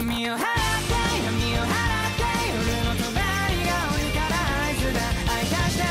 You have.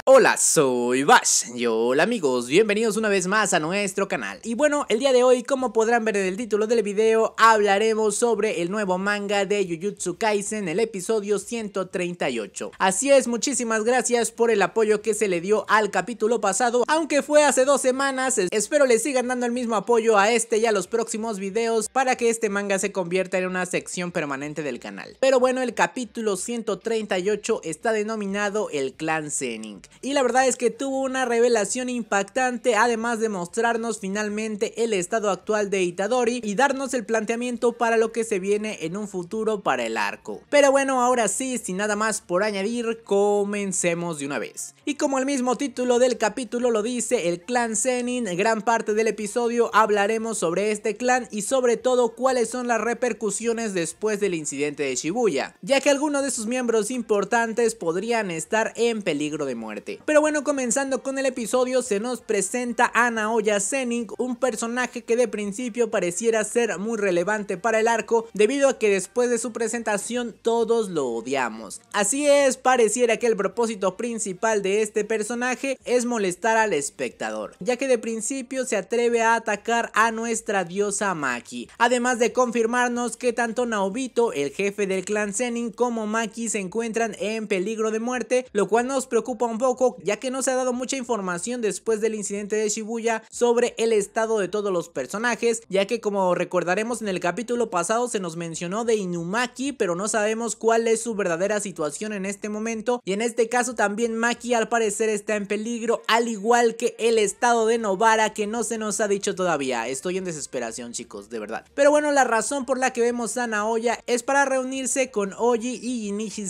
Hola, soy Bash. Yo, hola amigos, bienvenidos una vez más a nuestro canal. Y bueno, el día de hoy, como podrán ver en el título del video, hablaremos sobre el nuevo manga de Jujutsu Kaisen, el episodio 138. Así es, muchísimas gracias por el apoyo que se le dio al capítulo pasado, aunque fue hace dos semanas. Espero le sigan dando el mismo apoyo a este y a los próximos videos para que este manga se convierta en una sección permanente del canal. Pero bueno, el capítulo 138 está denominado el Clan Zenin. Y la verdad es que tuvo una revelación impactante, además de mostrarnos finalmente el estado actual de Itadori y darnos el planteamiento para lo que se viene en un futuro para el arco. Pero bueno, ahora sí, sin nada más por añadir, comencemos de una vez. Y como el mismo título del capítulo lo dice, el clan Zenin, gran parte del episodio hablaremos sobre este clan y sobre todo cuáles son las repercusiones después del incidente de Shibuya, ya que algunos de sus miembros importantes podrían estar en peligro de muerte. Pero bueno, comenzando con el episodio, se nos presenta a Naoya Senning, un personaje que de principio pareciera ser muy relevante para el arco, debido a que después de su presentación todos lo odiamos. Así es, pareciera que el propósito principal de este personaje es molestar al espectador, ya que de principio se atreve a atacar a nuestra diosa Maki, además de confirmarnos que tanto Naobito, el jefe del clan Senning, como Maki se encuentran en peligro de muerte, lo cual nos preocupa un poco ya que no se ha dado mucha información después del incidente de Shibuya sobre el estado de todos los personajes, ya que como recordaremos en el capítulo pasado se nos mencionó de Inumaki, pero no sabemos cuál es su verdadera situación en este momento, y en este caso también Maki al parecer está en peligro, al igual que el estado de Novara que no se nos ha dicho todavía, estoy en desesperación chicos, de verdad. Pero bueno, la razón por la que vemos a Naoya es para reunirse con Oji y Shinichi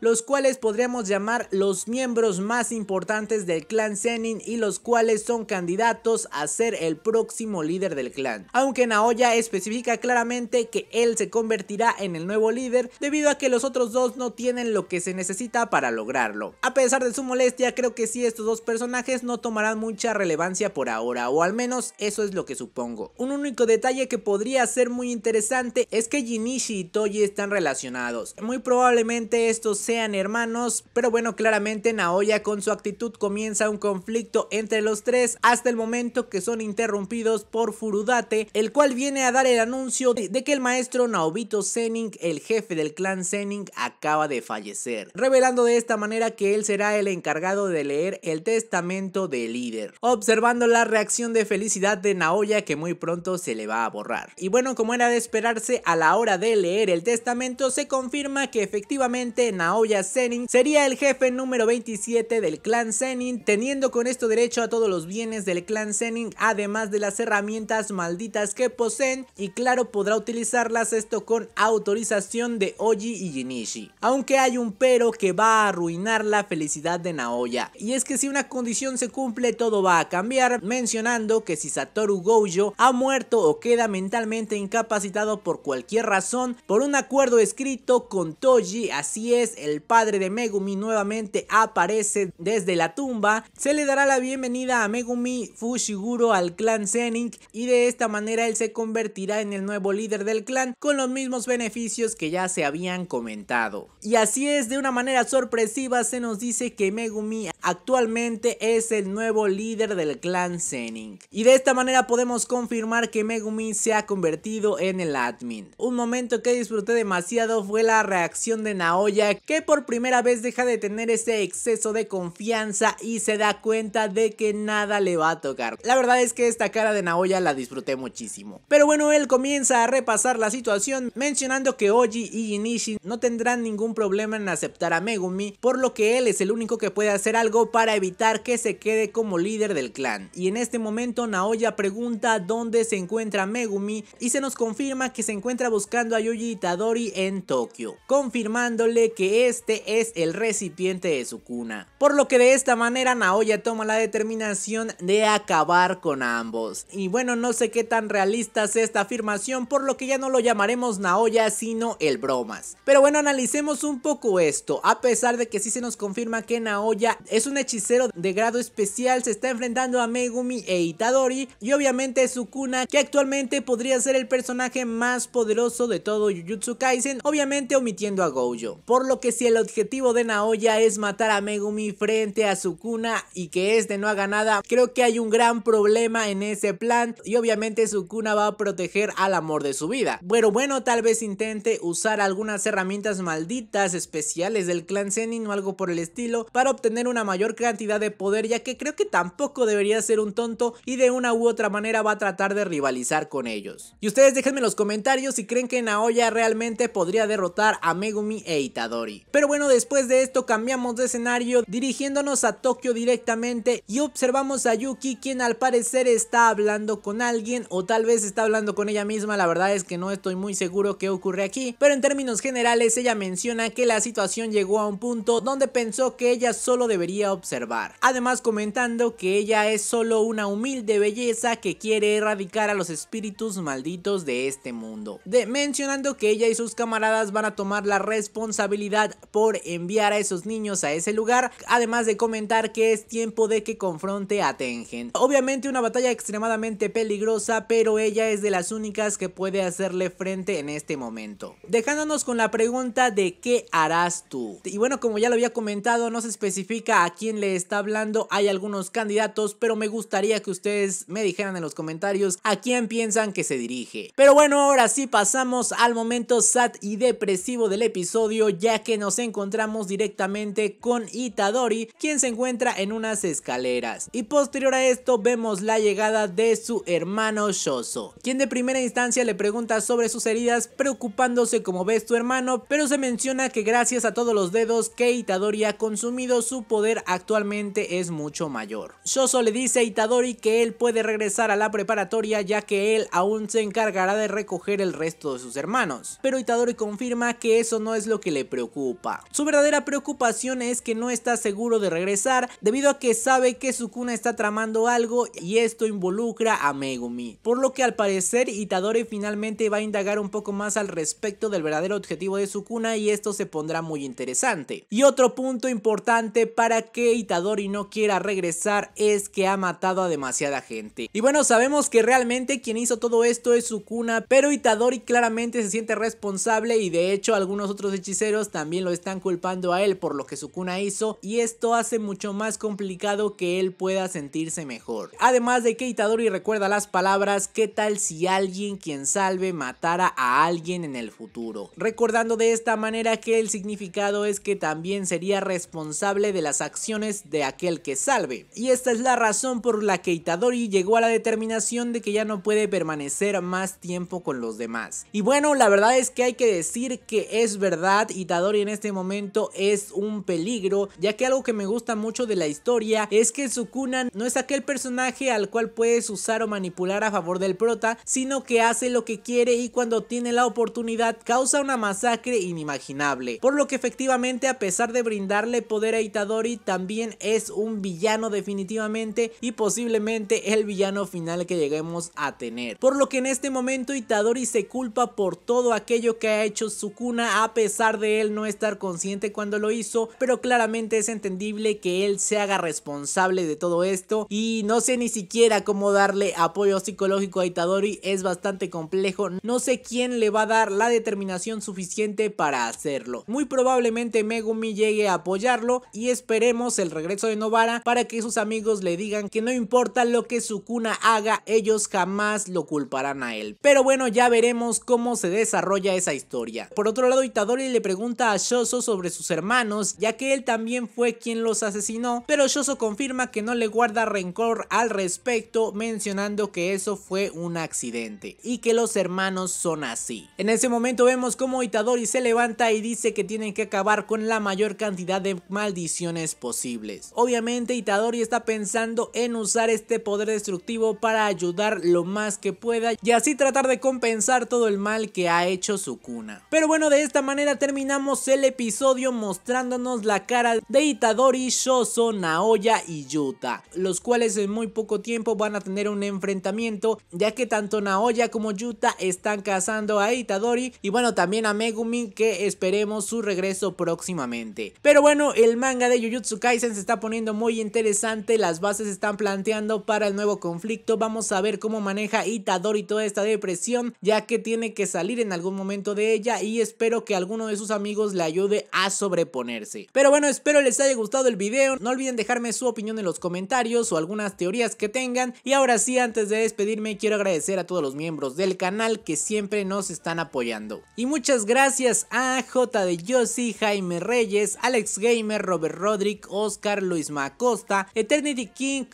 los cuales podríamos llamar los miembros más más importantes del clan Zenin y los cuales son candidatos a ser el próximo líder del clan. Aunque Naoya especifica claramente que él se convertirá en el nuevo líder debido a que los otros dos no tienen lo que se necesita para lograrlo. A pesar de su molestia, creo que sí estos dos personajes no tomarán mucha relevancia por ahora, o al menos eso es lo que supongo. Un único detalle que podría ser muy interesante es que Jinishi y Toji están relacionados. Muy probablemente estos sean hermanos, pero bueno, claramente Naoya con su actitud comienza un conflicto entre los tres hasta el momento que son interrumpidos por Furudate, el cual viene a dar el anuncio de que el maestro Naobito Senning, el jefe del clan Zening, acaba de fallecer, revelando de esta manera que él será el encargado de leer el testamento del líder, observando la reacción de felicidad de Naoya que muy pronto se le va a borrar. Y bueno, como era de esperarse, a la hora de leer el testamento se confirma que efectivamente Naoya Senning sería el jefe número 27 del clan Zenin, teniendo con esto derecho a todos los bienes del clan Zenin, además de las herramientas malditas que poseen, y claro podrá utilizarlas esto con autorización de Oji y Jinishi. Aunque hay un pero que va a arruinar la felicidad de Naoya, y es que si una condición se cumple todo va a cambiar, mencionando que si Satoru Gojo ha muerto o queda mentalmente incapacitado por cualquier razón, por un acuerdo escrito con Toji, así es, el padre de Megumi nuevamente aparece desde la tumba, se le dará la bienvenida a Megumi Fushiguro al clan Zenin y de esta manera él se convertirá en el nuevo líder del clan con los mismos beneficios que ya se habían comentado. Y así es, de una manera sorpresiva se nos dice que Megumi actualmente es el nuevo líder del clan Zenin. Y de esta manera podemos confirmar que Megumi se ha convertido en el admin. Un momento que disfruté demasiado fue la reacción de Naoya que por primera vez deja de tener ese exceso de confianza y se da cuenta de que nada le va a tocar. La verdad es que esta cara de Naoya la disfruté muchísimo. Pero bueno, él comienza a repasar la situación mencionando que Oji y Inishi no tendrán ningún problema en aceptar a Megumi, por lo que él es el único que puede hacer algo para evitar que se quede como líder del clan. Y en este momento Naoya pregunta dónde se encuentra Megumi y se nos confirma que se encuentra buscando a Yuji Itadori en Tokio, confirmándole que este es el recipiente de su cuna por lo que de esta manera Naoya toma la determinación de acabar con ambos. Y bueno, no sé qué tan realista es esta afirmación, por lo que ya no lo llamaremos Naoya, sino el Bromas. Pero bueno, analicemos un poco esto, a pesar de que sí se nos confirma que Naoya es un hechicero de grado especial, se está enfrentando a Megumi e Itadori, y obviamente Sukuna, que actualmente podría ser el personaje más poderoso de todo Jujutsu Kaisen, obviamente omitiendo a Gojo. Por lo que si el objetivo de Naoya es matar a Megumi, frente a su Sukuna y que este no haga nada, creo que hay un gran problema en ese plan y obviamente su Sukuna va a proteger al amor de su vida. Bueno, bueno, tal vez intente usar algunas herramientas malditas especiales del clan Zenin o algo por el estilo para obtener una mayor cantidad de poder ya que creo que tampoco debería ser un tonto y de una u otra manera va a tratar de rivalizar con ellos. Y ustedes déjenme en los comentarios si creen que Naoya realmente podría derrotar a Megumi e Itadori. Pero bueno, después de esto cambiamos de escenario, dirigiéndonos a Tokio directamente y observamos a Yuki quien al parecer está hablando con alguien o tal vez está hablando con ella misma, la verdad es que no estoy muy seguro qué ocurre aquí, pero en términos generales ella menciona que la situación llegó a un punto donde pensó que ella solo debería observar, además comentando que ella es solo una humilde belleza que quiere erradicar a los espíritus malditos de este mundo, de, mencionando que ella y sus camaradas van a tomar la responsabilidad por enviar a esos niños a ese lugar, además de comentar que es tiempo de que confronte a Tengen. Obviamente una batalla extremadamente peligrosa, pero ella es de las únicas que puede hacerle frente en este momento. Dejándonos con la pregunta de qué harás tú. Y bueno, como ya lo había comentado, no se especifica a quién le está hablando, hay algunos candidatos, pero me gustaría que ustedes me dijeran en los comentarios a quién piensan que se dirige. Pero bueno, ahora sí pasamos al momento sad y depresivo del episodio, ya que nos encontramos directamente con Itad. Itadori, quien se encuentra en unas escaleras. Y posterior a esto vemos la llegada de su hermano Shoso, quien de primera instancia le pregunta sobre sus heridas preocupándose como ves tu hermano, pero se menciona que gracias a todos los dedos que Itadori ha consumido su poder actualmente es mucho mayor. Shoso le dice a Itadori que él puede regresar a la preparatoria ya que él aún se encargará de recoger el resto de sus hermanos, pero Itadori confirma que eso no es lo que le preocupa. Su verdadera preocupación es que no está seguro de regresar debido a que sabe que Sukuna está tramando algo y esto involucra a Megumi. Por lo que al parecer Itadori finalmente va a indagar un poco más al respecto del verdadero objetivo de Sukuna y esto se pondrá muy interesante. Y otro punto importante para que Itadori no quiera regresar es que ha matado a demasiada gente. Y bueno, sabemos que realmente quien hizo todo esto es Sukuna, pero Itadori claramente se siente responsable y de hecho algunos otros hechiceros también lo están culpando a él por lo que Sukuna hizo y esto hace mucho más complicado que él pueda sentirse mejor. Además de que Itadori recuerda las palabras, ¿qué tal si alguien quien salve matara a alguien en el futuro? Recordando de esta manera que el significado es que también sería responsable de las acciones de aquel que salve. Y esta es la razón por la que Itadori llegó a la determinación de que ya no puede permanecer más tiempo con los demás. Y bueno, la verdad es que hay que decir que es verdad, Itadori en este momento es un peligro, ya que algo que me gusta mucho de la historia es que Sukuna no es aquel personaje al cual puedes usar o manipular a favor del prota, sino que hace lo que quiere y cuando tiene la oportunidad causa una masacre inimaginable. Por lo que efectivamente a pesar de brindarle poder a Itadori también es un villano definitivamente y posiblemente el villano final que lleguemos a tener. Por lo que en este momento Itadori se culpa por todo aquello que ha hecho Sukuna a pesar de él no estar consciente cuando lo hizo, pero claramente es entendible que él se haga responsable de todo esto y no sé ni siquiera cómo darle apoyo psicológico a Itadori, es bastante complejo, no sé quién le va a dar la determinación suficiente para hacerlo. Muy probablemente Megumi llegue a apoyarlo y esperemos el regreso de Novara para que sus amigos le digan que no importa lo que Sukuna haga, ellos jamás lo culparán a él. Pero bueno, ya veremos cómo se desarrolla esa historia. Por otro lado, Itadori le pregunta a Shoso sobre sus hermanos, ya que él también fue quien los asesinó, pero Shoso confirma que no le guarda rencor al respecto, mencionando que eso fue un accidente y que los hermanos son así. En ese momento vemos cómo Itadori se levanta y dice que tienen que acabar con la mayor cantidad de maldiciones posibles. Obviamente Itadori está pensando en usar este poder destructivo para ayudar lo más que pueda y así tratar de compensar todo el mal que ha hecho su cuna. Pero bueno, de esta manera terminamos el episodio mostrándonos la cara de Itadori Itadori, Shoso, Naoya y Yuta, los cuales en muy poco tiempo van a tener un enfrentamiento ya que tanto Naoya como Yuta están cazando a Itadori y bueno también a Megumin que esperemos su regreso próximamente. Pero bueno, el manga de Jujutsu Kaisen se está poniendo muy interesante, las bases se están planteando para el nuevo conflicto, vamos a ver cómo maneja Itadori toda esta depresión ya que tiene que salir en algún momento de ella y espero que alguno de sus amigos le ayude a sobreponerse. Pero bueno, espero les les haya gustado el video, no olviden dejarme su opinión en los comentarios o algunas teorías que tengan. Y ahora sí, antes de despedirme, quiero agradecer a todos los miembros del canal que siempre nos están apoyando. Y muchas gracias a J de Yossi, Jaime Reyes, Alex Gamer, Robert Rodrick, Oscar, Luis Macosta, Eternity King,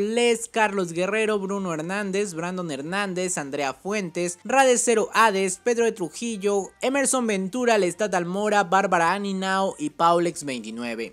Les, Carlos Guerrero, Bruno Hernández, Brandon Hernández, Andrea Fuentes, Rade Cero Hades, Pedro de Trujillo, Emerson Ventura, Lestat Almora, Bárbara Aninao y Paulex29.